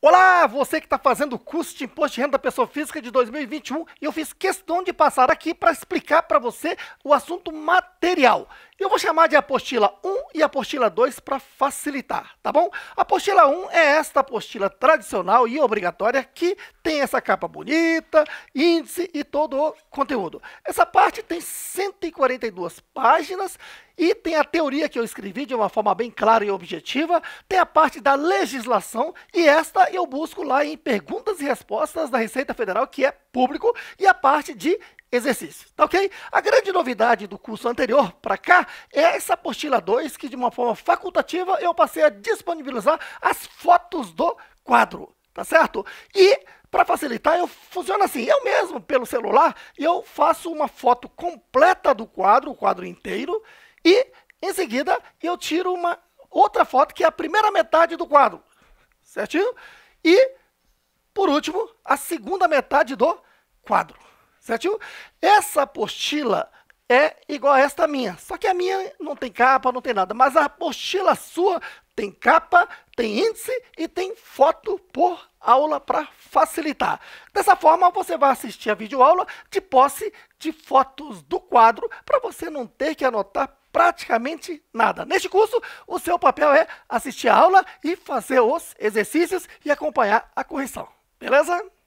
Olá, você que está fazendo o curso de Imposto de Renda da Pessoa Física de 2021, eu fiz questão de passar aqui para explicar para você o assunto material. Eu vou chamar de apostila 1 e apostila 2 para facilitar, tá bom? A apostila 1 é esta apostila tradicional e obrigatória que tem essa capa bonita, índice e todo o conteúdo. Essa parte tem 142 páginas e tem a teoria que eu escrevi de uma forma bem clara e objetiva, tem a parte da legislação e esta eu busco lá em perguntas e respostas da Receita Federal, que é público, e a parte de exercício, tá ok? A grande novidade do curso anterior para cá é essa apostila 2, que de uma forma facultativa eu passei a disponibilizar as fotos do quadro, tá certo? E para facilitar, eu funciona assim, eu mesmo pelo celular, eu faço uma foto completa do quadro, o quadro inteiro, e em seguida eu tiro uma outra foto que é a primeira metade do quadro, certinho? E por último, a segunda metade do quadro. Certinho? Essa apostila é igual a esta minha. Só que a minha não tem capa, não tem nada. Mas a apostila sua tem capa, tem índice e tem foto por aula para facilitar. Dessa forma, você vai assistir a videoaula de posse de fotos do quadro para você não ter que anotar praticamente nada. Neste curso, o seu papel é assistir a aula e fazer os exercícios e acompanhar a correção. Beleza?